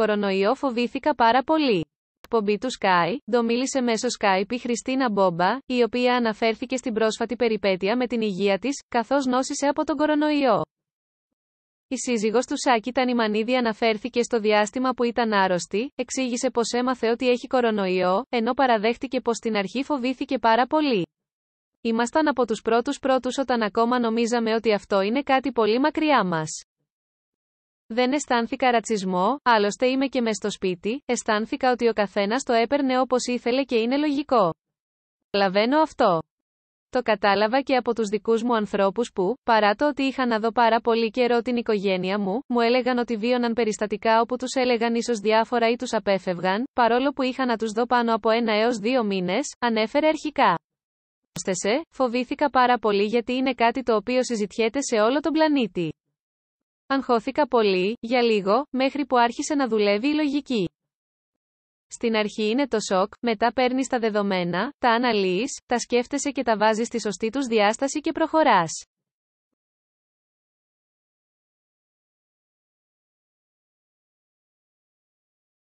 κορονοϊό φοβήθηκα πάρα πολύ. Πομπή του Sky, το μίλησε μέσω Skype η Χριστίνα Μπόμπα, η οποία αναφέρθηκε στην πρόσφατη περιπέτεια με την υγεία της, καθώς νόσησε από τον κορονοϊό. Η σύζυγος του Σάκη Τανιμανίδη αναφέρθηκε στο διάστημα που ήταν άρρωστη, εξήγησε πως έμαθε ότι έχει κορονοϊό, ενώ παραδέχτηκε πως στην αρχή φοβήθηκε πάρα πολύ. Ήμασταν από τους πρώτους πρώτους όταν ακόμα νομίζαμε ότι αυτό είναι κάτι πολύ μακριά μας. Δεν αισθάνθηκα ρατσισμό, άλλωστε είμαι και μες στο σπίτι, αισθάνθηκα ότι ο καθένας το έπαιρνε όπως ήθελε και είναι λογικό. Λαβαίνω αυτό. Το κατάλαβα και από τους δικούς μου ανθρώπους που, παρά το ότι είχα να δω πάρα πολύ καιρό την οικογένεια μου, μου έλεγαν ότι βίωναν περιστατικά όπου τους έλεγαν ίσως διάφορα ή τους απέφευγαν, παρόλο που είχα να τους δω πάνω από ένα έως δύο μήνες, ανέφερε αρχικά. Ωστεσε, φοβήθηκα πάρα πολύ γιατί είναι κάτι το οποίο συζητιέται σε όλο τον πλανήτη. Αγχώθηκα πολύ, για λίγο, μέχρι που άρχισε να δουλεύει η λογική. Στην αρχή είναι το σοκ, μετά παίρνεις τα δεδομένα, τα αναλύεις, τα σκέφτεσαι και τα βάζεις στη σωστή τους διάσταση και προχωράς.